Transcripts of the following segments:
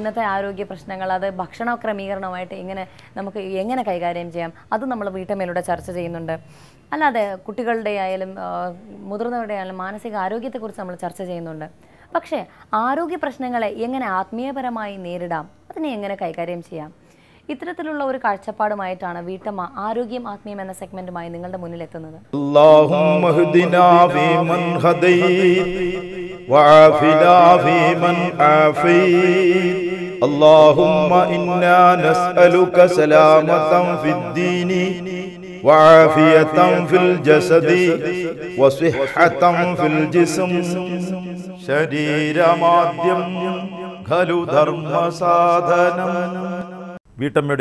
ഇന്നത്തെ ആരോഗ്യ പ്രശ്നങ്ങൾ അത് ഭക്ഷണ ക്രമീകരണമായിട്ട് എങ്ങനെ നമുക്ക് എങ്ങനെ കൈകാര്യം ചെയ്യാം അത് നമ്മൾ വീട്ടമ്മയിലൂടെ ചർച്ച ചെയ്യുന്നുണ്ട് അല്ലാതെ കുട്ടികളുടെ ആയാലും മുതിർന്നവരുടെ ആയാലും മാനസിക ആരോഗ്യത്തെക്കുറിച്ച് നമ്മൾ ചർച്ച ചെയ്യുന്നുണ്ട് പക്ഷേ ആരോഗ്യ പ്രശ്നങ്ങളെ എങ്ങനെ ആത്മീയപരമായി നേരിടാം അതിനെ എങ്ങനെ കൈകാര്യം ചെയ്യാം ഇത്തരത്തിലുള്ള ഒരു കാഴ്ചപ്പാടുമായിട്ടാണ് വീട്ടമ്മ ആരോഗ്യം ആത്മീയം എന്ന സെഗ്മെന്റുമായി നിങ്ങളുടെ മുന്നിൽ എത്തുന്നത് وعافنا في من عافيت വീട്ടമ്മയുടെ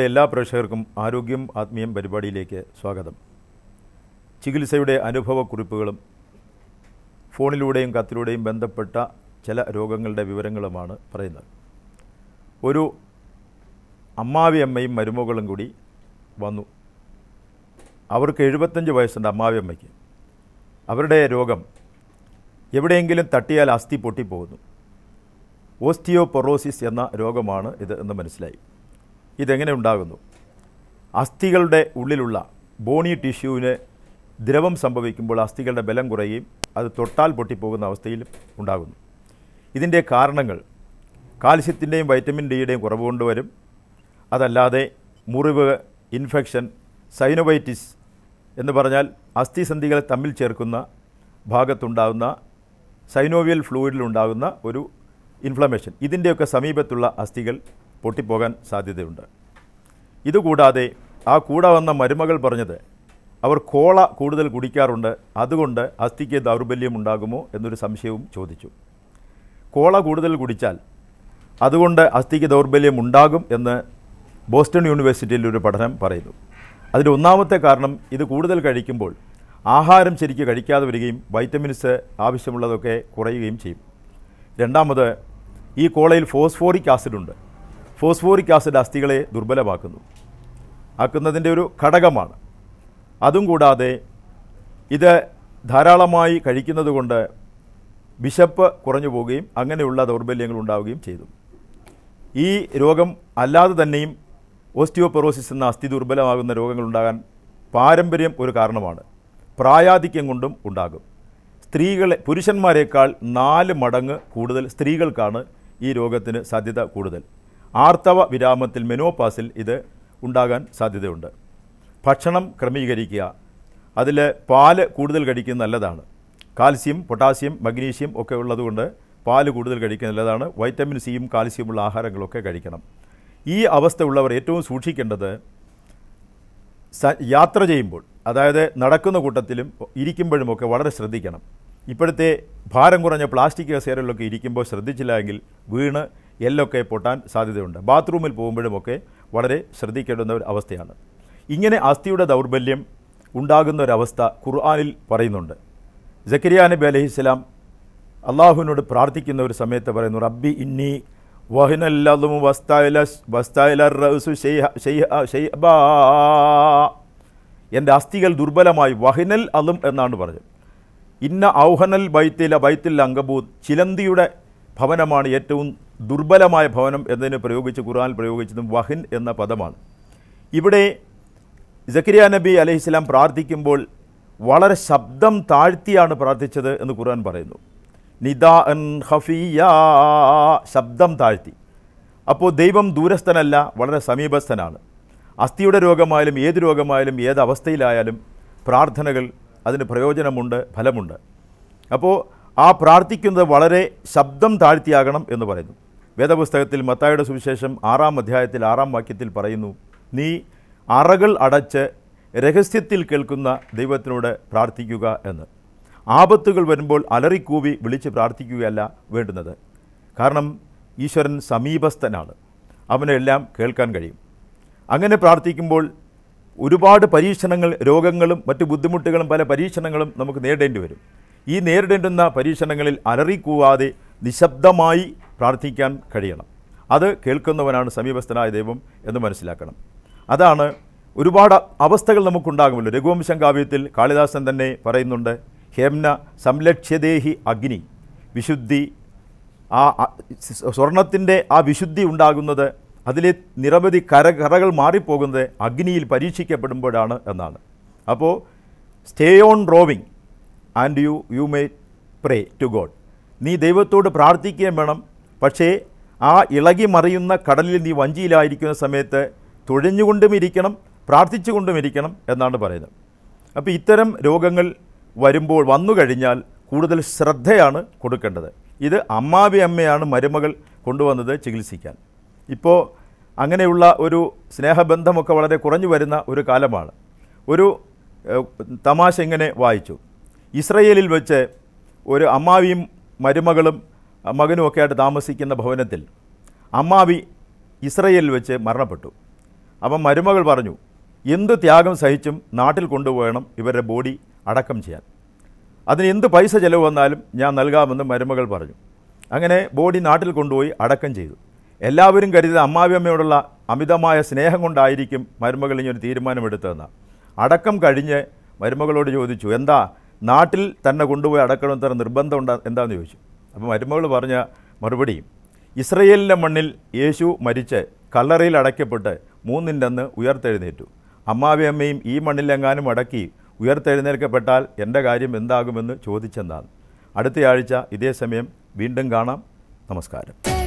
എല്ലാ പ്രേക്ഷകർക്കും ആരോഗ്യം ആത്മീയം പരിപാടിയിലേക്ക് സ്വാഗതം ചികിത്സയുടെ അനുഭവക്കുറിപ്പുകളും ഫോണിലൂടെയും കത്തിലൂടെയും ബന്ധപ്പെട്ട ചില രോഗങ്ങളുടെ വിവരങ്ങളുമാണ് പറയുന്നത് ഒരു അമ്മാവിയമ്മയും മരുമകളും കൂടി വന്നു അവർക്ക് എഴുപത്തഞ്ച് വയസ്സുണ്ട് അമ്മാവിയമ്മയ്ക്ക് അവരുടെ രോഗം എവിടെയെങ്കിലും തട്ടിയാൽ അസ്ഥി പൊട്ടിപ്പോകുന്നു ഓസ്റ്റിയോപൊറോസിസ് എന്ന രോഗമാണ് ഇത് എന്ന് മനസ്സിലായി ഇതെങ്ങനെ ഉണ്ടാകുന്നു അസ്ഥികളുടെ ഉള്ളിലുള്ള ബോണി ടിഷ്യൂവിന് ദ്രവം സംഭവിക്കുമ്പോൾ അസ്ഥികളുടെ ബലം കുറയുകയും അത് തൊട്ടാൽ പൊട്ടിപ്പോകുന്ന അവസ്ഥയിലും ഉണ്ടാകുന്നു ഇതിൻ്റെ കാരണങ്ങൾ കാൽസ്യത്തിൻ്റെയും വൈറ്റമിൻ ഡിയുടെയും കുറവ് കൊണ്ടുവരും അതല്ലാതെ മുറിവ് ഇൻഫെക്ഷൻ സൈനോവൈറ്റിസ് എന്ന് പറഞ്ഞാൽ അസ്ഥിസന്ധികളെ തമ്മിൽ ചേർക്കുന്ന ഭാഗത്തുണ്ടാകുന്ന സൈനോവിയൽ ഫ്ലൂയിഡിലുണ്ടാകുന്ന ഒരു ഇൻഫ്ലമേഷൻ ഇതിൻ്റെയൊക്കെ സമീപത്തുള്ള അസ്ഥികൾ പൊട്ടിപ്പോകാൻ സാധ്യതയുണ്ട് ഇതുകൂടാതെ ആ കൂടെ വന്ന മരുമകൾ പറഞ്ഞത് അവർ കോള കൂടുതൽ കുടിക്കാറുണ്ട് അതുകൊണ്ട് അസ്ഥിക്ക് ദൗർബല്യം ഉണ്ടാകുമോ എന്നൊരു സംശയവും ചോദിച്ചു കോള കൂടുതൽ കുടിച്ചാൽ അതുകൊണ്ട് അസ്ഥിക്ക് ദൗർബല്യം ഉണ്ടാകും എന്ന് ബോസ്റ്റൺ യൂണിവേഴ്സിറ്റിയിൽ ഒരു പഠനം പറയുന്നു അതിൻ്റെ ഒന്നാമത്തെ കാരണം ഇത് കൂടുതൽ കഴിക്കുമ്പോൾ ആഹാരം ശരിക്കും കഴിക്കാതെ വരികയും വൈറ്റമിൻസ് ആവശ്യമുള്ളതൊക്കെ കുറയുകയും ചെയ്യും രണ്ടാമത് ഈ കോളയിൽ ഫോസ്ഫോറിക് ആസിഡ് ഉണ്ട് ഫോസ്ഫോറിക് ആസിഡ് അസ്ഥികളെ ദുർബലമാക്കുന്നു ആക്കുന്നതിൻ്റെ ഒരു ഘടകമാണ് അതും കൂടാതെ ഇത് ധാരാളമായി കഴിക്കുന്നത് കൊണ്ട് വിശപ്പ് കുറഞ്ഞു പോവുകയും അങ്ങനെയുള്ള ദൗർബല്യങ്ങൾ ഉണ്ടാവുകയും ചെയ്തു ഈ രോഗം അല്ലാതെ തന്നെയും ഓസ്റ്റിയോപെറോസിസ് എന്ന അസ്ഥി ദുർബലമാകുന്ന രോഗങ്ങളുണ്ടാകാൻ പാരമ്പര്യം ഒരു കാരണമാണ് പ്രായാധിക്യം കൊണ്ടും ഉണ്ടാകും സ്ത്രീകളെ പുരുഷന്മാരെക്കാൾ നാല് മടങ്ങ് കൂടുതൽ സ്ത്രീകൾക്കാണ് ഈ രോഗത്തിന് സാധ്യത കൂടുതൽ ആർത്തവ വിരാമത്തിൽ മെനോപാസിൽ ഇത് ഉണ്ടാകാൻ സാധ്യതയുണ്ട് ഭക്ഷണം ക്രമീകരിക്കുക അതിൽ പാല് കൂടുതൽ കഴിക്കുന്നത് നല്ലതാണ് കാൽസ്യം പൊട്ടാസ്യം മഗ്നീഷ്യം ഒക്കെ ഉള്ളതുകൊണ്ട് പാല് കൂടുതൽ കഴിക്കുന്നില്ലതാണ് വൈറ്റമിൻ സിയും കാൽസ്യമുള്ള ആഹാരങ്ങളൊക്കെ കഴിക്കണം ഈ അവസ്ഥ ഉള്ളവർ ഏറ്റവും സൂക്ഷിക്കേണ്ടത് യാത്ര ചെയ്യുമ്പോൾ അതായത് നടക്കുന്ന കൂട്ടത്തിലും ഇരിക്കുമ്പോഴുമൊക്കെ വളരെ ശ്രദ്ധിക്കണം ഇപ്പോഴത്തെ ഭാരം കുറഞ്ഞ പ്ലാസ്റ്റിക് കസേരകളിലൊക്കെ ഇരിക്കുമ്പോൾ ശ്രദ്ധിച്ചില്ല എങ്കിൽ വീണ് എല്ലൊക്കെ പൊട്ടാൻ സാധ്യതയുണ്ട് ബാത്റൂമിൽ പോകുമ്പോഴുമൊക്കെ വളരെ ശ്രദ്ധിക്കേണ്ടുന്ന ഒരു അവസ്ഥയാണ് ഇങ്ങനെ അസ്ഥിയുടെ ദൗർബല്യം ഉണ്ടാകുന്ന ഒരവസ്ഥ ഖുർആാനിൽ പറയുന്നുണ്ട് ജക്കരിയ നബി അലഹിസ്ലാം അള്ളാഹുവിനോട് പ്രാർത്ഥിക്കുന്ന ഒരു സമയത്ത് പറയുന്നു റബ്ബി ഇന്നി വഹിനല്ലതും എൻ്റെ അസ്ഥികൾ ദുർബലമായി വഹിനൽ അലും എന്നാണ് പറഞ്ഞത് ഇന്ന ഔഹനൽ ബൈത്തില ബൈത്തിൽ അങ്കബൂത് ചിലന്തിയുടെ ഭവനമാണ് ഏറ്റവും ദുർബലമായ ഭവനം എന്നതിന് പ്രയോഗിച്ച് ഖുർആൻ പ്രയോഗിച്ചതും വഹിൻ എന്ന പദമാണ് ഇവിടെ ജക്കിരിയ നബി അലഹിസ്ലാം പ്രാർത്ഥിക്കുമ്പോൾ വളരെ ശബ്ദം താഴ്ത്തിയാണ് പ്രാർത്ഥിച്ചത് എന്ന് ഖുർആൻ പറയുന്നു നിദാ അൻ ഹഫിയ ശബ്ദം താഴ്ത്തി അപ്പോൾ ദൈവം ദൂരസ്ഥനല്ല വളരെ സമീപസ്ഥനാണ് അസ്ഥിയുടെ രോഗമായാലും ഏത് രോഗമായാലും ഏത് അവസ്ഥയിലായാലും പ്രാർത്ഥനകൾ അതിന് പ്രയോജനമുണ്ട് ഫലമുണ്ട് അപ്പോൾ ആ പ്രാർത്ഥിക്കുന്നത് വളരെ ശബ്ദം താഴ്ത്തിയാകണം എന്ന് പറയുന്നു വേദപുസ്തകത്തിൽ മത്തായുടെ സുവിശേഷം ആറാം അധ്യായത്തിൽ ആറാം വാക്യത്തിൽ പറയുന്നു നീ അറകൾ അടച്ച് രഹസ്യത്തിൽ കേൾക്കുന്ന ദൈവത്തിനോട് പ്രാർത്ഥിക്കുക എന്ന് ആപത്തുകൾ വരുമ്പോൾ അലറിക്കൂവി വിളിച്ച് പ്രാർത്ഥിക്കുകയല്ല വേണ്ടുന്നത് കാരണം ഈശ്വരൻ സമീപസ്ഥനാണ് അവനെല്ലാം കേൾക്കാൻ കഴിയും അങ്ങനെ പ്രാർത്ഥിക്കുമ്പോൾ ഒരുപാട് പരീക്ഷണങ്ങൾ രോഗങ്ങളും മറ്റ് ബുദ്ധിമുട്ടുകളും പല പരീക്ഷണങ്ങളും നമുക്ക് നേരിടേണ്ടി വരും ഈ നേരിടേണ്ടുന്ന പരീക്ഷണങ്ങളിൽ അലറിക്കൂവാതെ നിശബ്ദമായി പ്രാർത്ഥിക്കാൻ കഴിയണം അത് കേൾക്കുന്നവനാണ് സമീപസ്ഥനായ ദൈവം എന്ന് മനസ്സിലാക്കണം അതാണ് ഒരുപാട് അവസ്ഥകൾ നമുക്കുണ്ടാകുമല്ലോ രഘുവംശം കാവ്യത്തിൽ കാളിദാസൻ തന്നെ പറയുന്നുണ്ട് ഹേംന സംലക്ഷ്യദേഹി അഗ്നി വിശുദ്ധി ആ സ്വർണത്തിൻ്റെ ആ വിശുദ്ധി ഉണ്ടാകുന്നത് അതിലെ നിരവധി കര കറകൾ മാറിപ്പോകുന്നത് അഗ്നിയിൽ പരീക്ഷിക്കപ്പെടുമ്പോഴാണ് എന്നാണ് അപ്പോൾ stay on roving and you you may pray to God നീ ദൈവത്തോട് പ്രാർത്ഥിക്കുകയും വേണം പക്ഷേ ആ ഇളകി മറിയുന്ന കടലിൽ നീ വഞ്ചിയിലായിരിക്കുന്ന സമയത്ത് തുഴഞ്ഞുകൊണ്ടും ഇരിക്കണം പ്രാർത്ഥിച്ചുകൊണ്ടും ഇരിക്കണം എന്നാണ് പറയുന്നത് അപ്പോൾ ഇത്തരം രോഗങ്ങൾ വരുമ്പോൾ വന്നു കഴിഞ്ഞാൽ കൂടുതൽ ശ്രദ്ധയാണ് കൊടുക്കേണ്ടത് ഇത് അമ്മാവി അമ്മയാണ് മരുമകൾ കൊണ്ടുവന്നത് ചികിത്സിക്കാൻ ഇപ്പോൾ അങ്ങനെയുള്ള ഒരു സ്നേഹബന്ധമൊക്കെ വളരെ കുറഞ്ഞു വരുന്ന ഒരു കാലമാണ് ഒരു തമാശ ഇങ്ങനെ വായിച്ചു ഇസ്രയേലിൽ വെച്ച് ഒരു അമ്മാവിയും മരുമകളും മകനുമൊക്കെ ആയിട്ട് താമസിക്കുന്ന ഭവനത്തിൽ അമ്മാവി ഇസ്രയേലിൽ വെച്ച് മരണപ്പെട്ടു അപ്പം മരുമകൾ പറഞ്ഞു എന്ത് ത്യാഗം സഹിച്ചും നാട്ടിൽ കൊണ്ടുപോകണം ഇവരുടെ ബോഡി അടക്കം ചെയ്യാൻ അതിന് എന്ത് പൈസ ചിലവ് വന്നാലും ഞാൻ നൽകാമെന്ന് മരുമകൾ പറഞ്ഞു അങ്ങനെ ബോഡി നാട്ടിൽ കൊണ്ടുപോയി അടക്കം ചെയ്തു എല്ലാവരും കരുതിയത് അമ്മാവിയമ്മയോടുള്ള അമിതമായ സ്നേഹം കൊണ്ടായിരിക്കും മരുമകൾ ഇങ്ങനൊരു തീരുമാനമെടുത്തതെന്ന് അടക്കം കഴിഞ്ഞ് മരുമകളോട് ചോദിച്ചു എന്താ നാട്ടിൽ തന്നെ കൊണ്ടുപോയി അടക്കണമെന്ന് നിർബന്ധം ഉണ്ടാ എന്താണെന്ന് ചോദിച്ചു അപ്പോൾ മരുമകൾ പറഞ്ഞ മറുപടിയും ഇസ്രയേലിൻ്റെ മണ്ണിൽ യേശു മരിച്ച് കല്ലറയിൽ അടയ്ക്കപ്പെട്ട് മൂന്നിൻ്റെ അന്ന് ഉയർത്തെഴുന്നേറ്റു അമ്മാവിയമ്മയും ഈ മണ്ണിലെങ്ങാനും അടക്കി ഉയർത്തെഴുന്നേൽക്കപ്പെട്ടാൽ എൻ്റെ കാര്യം എന്താകുമെന്ന് ചോദിച്ചെന്നാണ് അടുത്തയാഴ്ച ഇതേ സമയം വീണ്ടും കാണാം നമസ്കാരം